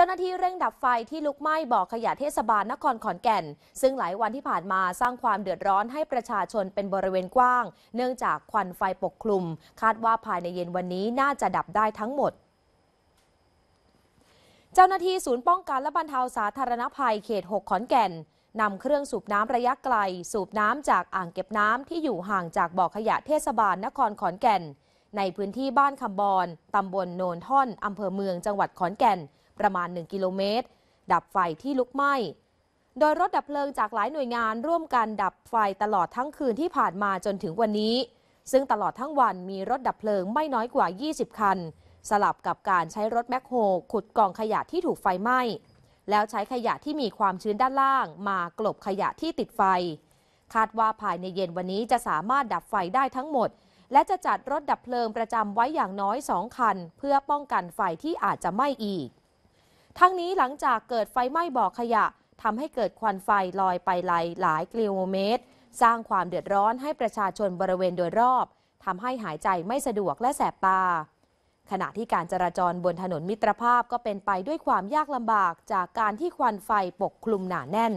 จ้าหน้าที่เร่งดับไฟที่ลุกไหม้บ่อขยะเทศบาลนครขอนแก่น ซึ่งหลายวันที่ผ่านมาสร้างความเดือดร้อนให้ประชาชนเป็นบริเวณกว้าง เนื่องจากควันไฟปกคลุม คาดว่าภายในเย็นวันนี้น่าจะดับได้ทั้งหมด เจ้าหน้าที่ศูนย์ป้องกันและบรรเทาสาธารณภัยเขต 6 ขอนแก่น นำเครื่องสูบน้ำระยะไกล สูบน้ำจากอ่างเก็บน้ำที่อยู่ห่างจากบ่อขยะเทศบาลนครขอนแก่น ในพื้นที่บ้านคำบอนตำบลโนนท่อน อำเภอเมืองจังหวัดขอนแก่นประมาณ 1 กิโลเมตร ดับไฟที่ลุกไหม้ โดยรถดับเพลิงจากหลายหน่วยงานร่วมกันดับไฟตลอดทั้งคืนที่ผ่านมาจนถึงวันนี้ ซึ่งตลอดทั้งวันมีรถดับเพลิงไม่น้อยกว่า 20 คัน สลับกับการใช้รถแมคโฮขุดกองขยะที่ถูกไฟไหม้แล้วใช้ขยะที่มีความชื้นด้านล่างมากลบขยะที่ติดไฟ คาดว่าภายในเย็นวันนี้จะสามารถดับไฟได้ทั้งหมด และจะจัดรถดับเพลิงประจำไว้อย่างน้อย 2 คัน เพื่อป้องกันไฟที่อาจจะไหม้อีกทั้งนี้หลังจากเกิดไฟไหม้บ่อขยะทำให้เกิดควันไฟลอยไปไหลหลายกิโลเมตร สร้างความเดือดร้อนให้ประชาชนบริเวณโดยรอบทำให้หายใจไม่สะดวกและแสบตา ขณะที่การจราจรบนถนนมิตรภาพก็เป็นไปด้วยความยากลำบากจากการที่ควันไฟปกคลุมหนาแน่น